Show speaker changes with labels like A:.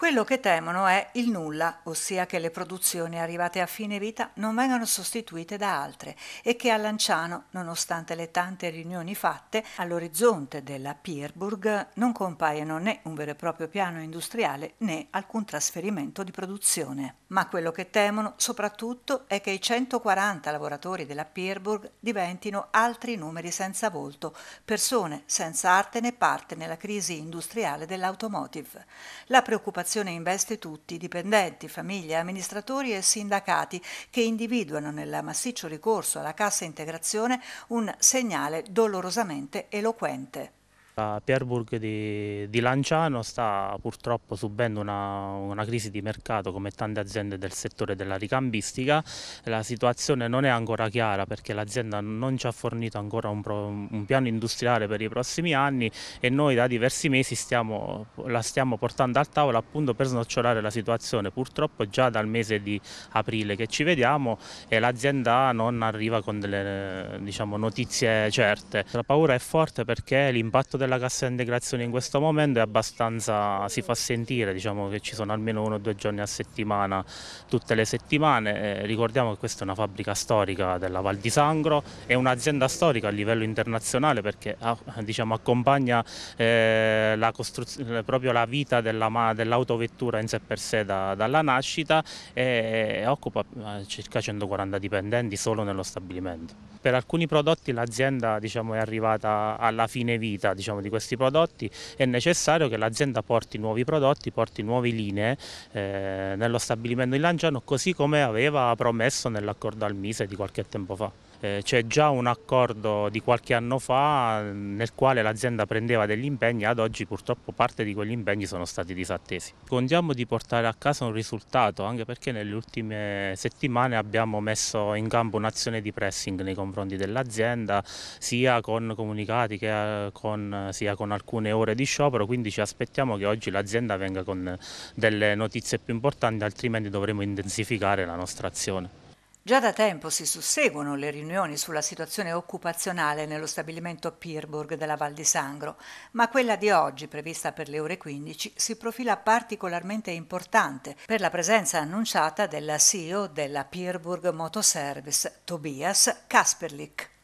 A: Quello che temono è il nulla, ossia che le produzioni arrivate a fine vita non vengano sostituite da altre e che a Lanciano, nonostante le tante riunioni fatte, all'orizzonte della Pierburg non compaiono né un vero e proprio piano industriale né alcun trasferimento di produzione. Ma quello che temono soprattutto è che i 140 lavoratori della Pierburg diventino altri numeri senza volto, persone senza arte né parte nella crisi industriale dell'automotive. La preoccupazione situazione investe tutti, dipendenti, famiglie, amministratori e sindacati, che individuano nel massiccio ricorso alla cassa integrazione un segnale dolorosamente eloquente.
B: La Pierburg di, di, Lanciano sta purtroppo subendo una, una, crisi di mercato come tante aziende del settore della ricambistica. La situazione non è ancora chiara perché l'azienda non ci ha fornito ancora un, pro, un, piano industriale per i prossimi anni e noi da diversi mesi stiamo, la stiamo portando al tavolo appunto per snocciolare la situazione. Purtroppo già dal mese di aprile che ci vediamo e l'azienda non arriva con delle diciamo, notizie certe. La paura è forte perché l'impatto della della cassa integrazione in questo momento è abbastanza, si fa sentire, diciamo che ci sono almeno uno o due giorni a settimana, tutte le settimane. Eh, ricordiamo che questa è una fabbrica storica della Val di Sangro, è un'azienda storica a livello internazionale perché ah, diciamo, accompagna eh, la proprio la vita dell'autovettura dell in sé per sé da, dalla nascita e, e occupa eh, circa 140 dipendenti solo nello stabilimento. Per alcuni prodotti l'azienda diciamo, è arrivata alla fine vita, diciamo, parliamo di questi prodotti, è necessario che l'azienda porti nuovi prodotti, porti nuove linee eh, nello stabilimento di Lanciano, così come aveva promesso nell'accordo al Mise di qualche tempo fa. Eh, c'è già un accordo di qualche anno fa nel quale l'azienda prendeva degli impegni, ad oggi purtroppo parte di quegli impegni sono stati disattesi. Contiamo di portare a casa un risultato, anche perché nelle ultime settimane abbiamo messo in campo un'azione di pressing nei confronti dell'azienda, sia con comunicati che eh, con, sia con alcune ore di sciopero, quindi ci aspettiamo che oggi l'azienda venga con delle notizie più importanti, altrimenti dovremo intensificare la nostra azione.
A: Già da tempo si susseguono le riunioni sulla situazione occupazionale nello stabilimento Pirburg della Val di Sangro, ma quella di oggi, prevista per le ore 15, si profila particolarmente importante per la presenza annunciata della CEO della Pirburg Motoservice, Tobias Kasperlik.